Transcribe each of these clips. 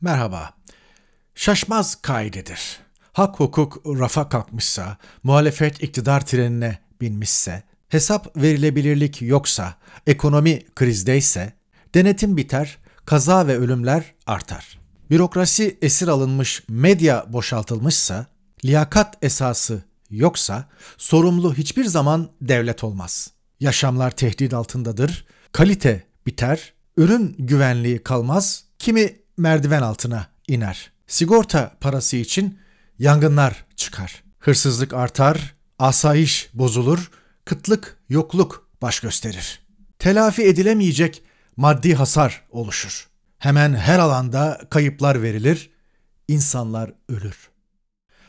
Merhaba. Şaşmaz kaidedir. Hak hukuk rafa kalkmışsa, muhalefet iktidar trenine binmişse, hesap verilebilirlik yoksa, ekonomi krizdeyse, denetim biter, kaza ve ölümler artar. Bürokrasi esir alınmış, medya boşaltılmışsa, liyakat esası yoksa, sorumlu hiçbir zaman devlet olmaz. Yaşamlar tehdit altındadır, kalite biter, ürün güvenliği kalmaz, kimi merdiven altına iner. Sigorta parası için yangınlar çıkar. Hırsızlık artar, asayiş bozulur, kıtlık, yokluk baş gösterir. Telafi edilemeyecek maddi hasar oluşur. Hemen her alanda kayıplar verilir, insanlar ölür.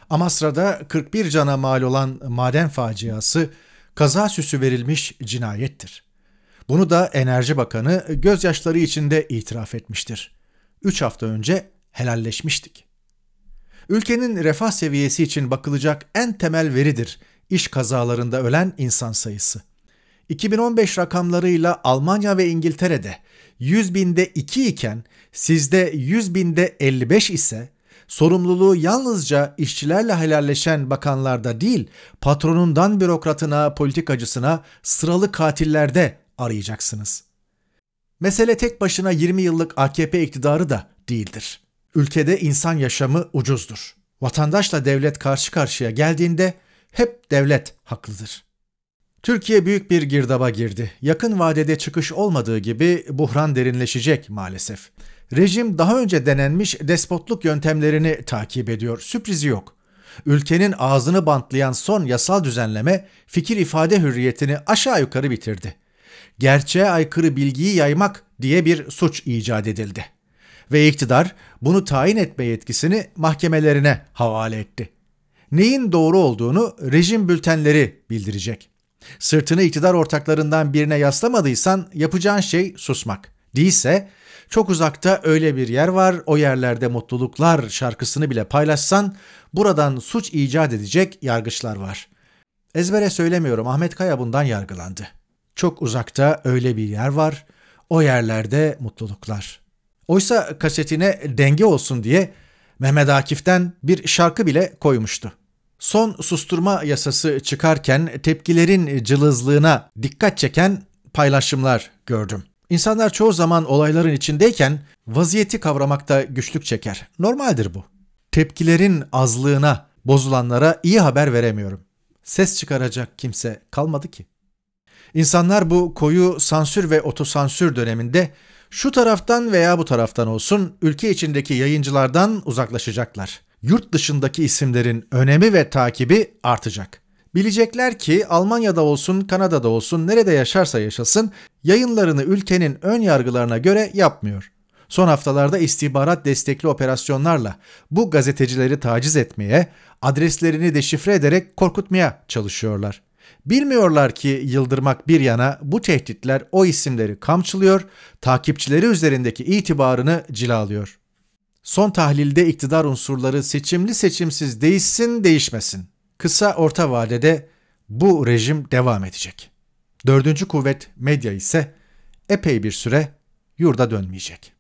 Amasra'da 41 cana mal olan maden faciası kaza süsü verilmiş cinayettir. Bunu da Enerji Bakanı gözyaşları içinde itiraf etmiştir. 3 hafta önce helalleşmiştik. Ülkenin refah seviyesi için bakılacak en temel veridir iş kazalarında ölen insan sayısı. 2015 rakamlarıyla Almanya ve İngiltere'de 100 binde 2 iken sizde 100 binde 55 ise sorumluluğu yalnızca işçilerle helalleşen bakanlarda değil, patronundan bürokratına, politikacısına, sıralı katillerde arayacaksınız.'' Mesele tek başına 20 yıllık AKP iktidarı da değildir. Ülkede insan yaşamı ucuzdur. Vatandaşla devlet karşı karşıya geldiğinde hep devlet haklıdır. Türkiye büyük bir girdaba girdi. Yakın vadede çıkış olmadığı gibi buhran derinleşecek maalesef. Rejim daha önce denenmiş despotluk yöntemlerini takip ediyor. Sürprizi yok. Ülkenin ağzını bantlayan son yasal düzenleme fikir ifade hürriyetini aşağı yukarı bitirdi gerçeğe aykırı bilgiyi yaymak diye bir suç icat edildi. Ve iktidar bunu tayin etme yetkisini mahkemelerine havale etti. Neyin doğru olduğunu rejim bültenleri bildirecek. Sırtını iktidar ortaklarından birine yaslamadıysan yapacağın şey susmak. Değilse çok uzakta öyle bir yer var o yerlerde mutluluklar şarkısını bile paylaşsan buradan suç icat edecek yargıçlar var. Ezbere söylemiyorum Ahmet Kaya bundan yargılandı. Çok uzakta öyle bir yer var. O yerlerde mutluluklar. Oysa kasetine denge olsun diye Mehmet Akif'ten bir şarkı bile koymuştu. Son susturma yasası çıkarken tepkilerin cılızlığına dikkat çeken paylaşımlar gördüm. İnsanlar çoğu zaman olayların içindeyken vaziyeti kavramakta güçlük çeker. Normaldir bu. Tepkilerin azlığına, bozulanlara iyi haber veremiyorum. Ses çıkaracak kimse kalmadı ki. İnsanlar bu koyu sansür ve otosansür döneminde şu taraftan veya bu taraftan olsun ülke içindeki yayıncılardan uzaklaşacaklar. Yurt dışındaki isimlerin önemi ve takibi artacak. Bilecekler ki Almanya'da olsun, Kanada'da olsun, nerede yaşarsa yaşasın yayınlarını ülkenin ön yargılarına göre yapmıyor. Son haftalarda istihbarat destekli operasyonlarla bu gazetecileri taciz etmeye, adreslerini deşifre ederek korkutmaya çalışıyorlar. Bilmiyorlar ki yıldırmak bir yana bu tehditler o isimleri kamçılıyor, takipçileri üzerindeki itibarını cilalıyor. Son tahlilde iktidar unsurları seçimli seçimsiz değişsin değişmesin. Kısa orta vadede bu rejim devam edecek. Dördüncü kuvvet medya ise epey bir süre yurda dönmeyecek.''